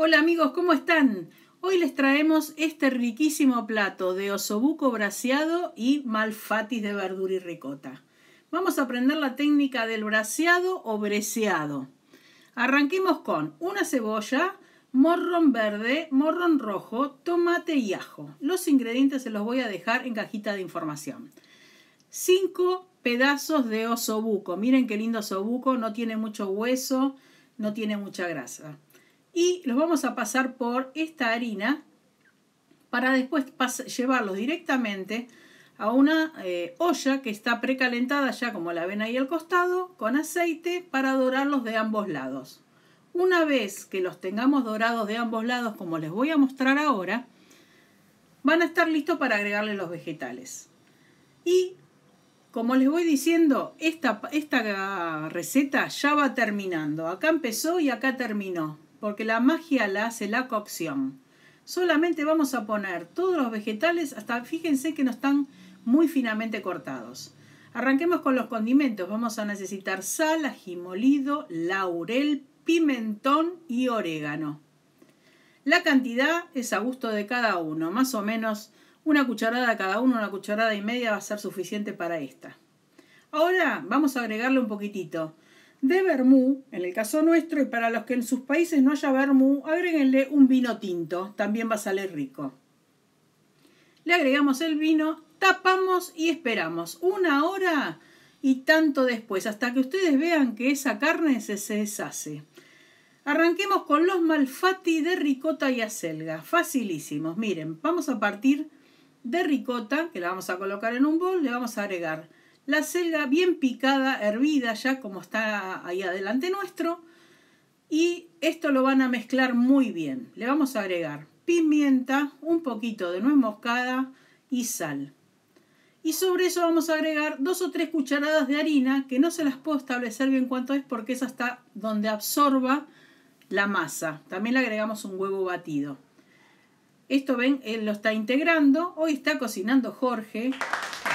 Hola amigos, ¿cómo están? Hoy les traemos este riquísimo plato de osobuco braseado y malfatis de verdura y ricota. Vamos a aprender la técnica del braseado o breseado. Arranquemos con una cebolla, morrón verde, morrón rojo, tomate y ajo. Los ingredientes se los voy a dejar en cajita de información. 5 pedazos de osobuco. Miren qué lindo osobuco, no tiene mucho hueso, no tiene mucha grasa y los vamos a pasar por esta harina para después llevarlos directamente a una eh, olla que está precalentada ya como la ven ahí al costado con aceite para dorarlos de ambos lados. Una vez que los tengamos dorados de ambos lados como les voy a mostrar ahora, van a estar listos para agregarle los vegetales. Y como les voy diciendo, esta, esta receta ya va terminando. Acá empezó y acá terminó porque la magia la hace la cocción. Solamente vamos a poner todos los vegetales, hasta fíjense que no están muy finamente cortados. Arranquemos con los condimentos. Vamos a necesitar sal, ají molido, laurel, pimentón y orégano. La cantidad es a gusto de cada uno, más o menos una cucharada cada uno, una cucharada y media va a ser suficiente para esta. Ahora vamos a agregarle un poquitito de vermú, en el caso nuestro, y para los que en sus países no haya vermú, agréguenle un vino tinto, también va a salir rico. Le agregamos el vino, tapamos y esperamos una hora y tanto después, hasta que ustedes vean que esa carne se, deshace. Arranquemos con los malfatti de ricota y acelga, facilísimos. Miren, vamos a partir de ricota, que la vamos a colocar en un bol, le vamos a agregar la selga bien picada, hervida ya como está ahí adelante nuestro. Y esto lo van a mezclar muy bien. Le vamos a agregar pimienta, un poquito de nuez moscada y sal. Y sobre eso vamos a agregar dos o tres cucharadas de harina, que no se las puedo establecer bien cuánto es porque es hasta donde absorba la masa. También le agregamos un huevo batido. Esto ven, él lo está integrando. Hoy está cocinando Jorge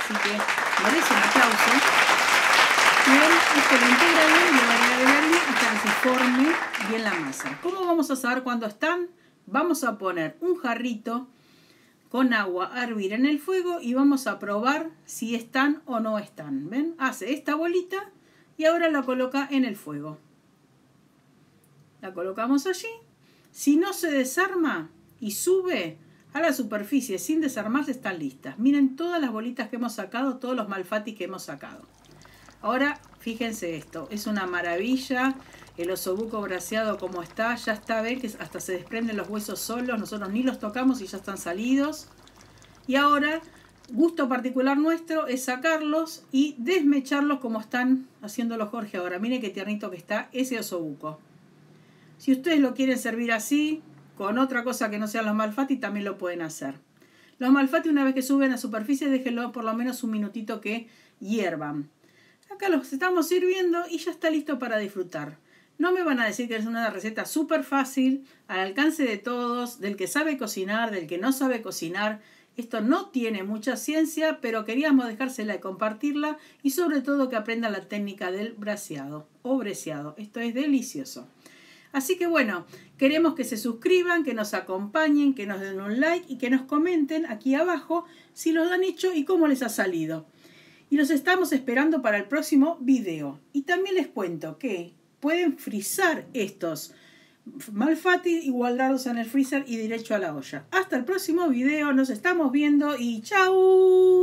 así que merece un aplauso. Bien, esto lo integra bien, la de verde y transforme bien la masa. ¿Cómo vamos a saber cuándo están? Vamos a poner un jarrito con agua a hervir en el fuego y vamos a probar si están o no están. ¿Ven? Hace esta bolita y ahora la coloca en el fuego. La colocamos allí. Si no se desarma y sube, a la superficie sin desarmarse están listas. Miren todas las bolitas que hemos sacado, todos los malfati que hemos sacado. Ahora, fíjense esto, es una maravilla. El osobuco braseado como está, ya está, ven que hasta se desprenden los huesos solos, nosotros ni los tocamos y ya están salidos. Y ahora, gusto particular nuestro es sacarlos y desmecharlos como están haciéndolo Jorge ahora. Miren qué tiernito que está ese osobuco. Si ustedes lo quieren servir así, con otra cosa que no sean los malfati también lo pueden hacer. Los malfati una vez que suben a superficie déjenlo por lo menos un minutito que hiervan. Acá los estamos sirviendo y ya está listo para disfrutar. No me van a decir que es una receta súper fácil, al alcance de todos, del que sabe cocinar, del que no sabe cocinar. Esto no tiene mucha ciencia, pero queríamos dejársela y compartirla y sobre todo que aprendan la técnica del braseado o breceado. Esto es delicioso. Así que bueno, queremos que se suscriban, que nos acompañen, que nos den un like y que nos comenten aquí abajo si lo han hecho y cómo les ha salido. Y los estamos esperando para el próximo video. Y también les cuento que pueden frizar estos Malfati y en el freezer y derecho a la olla. Hasta el próximo video, nos estamos viendo y chau!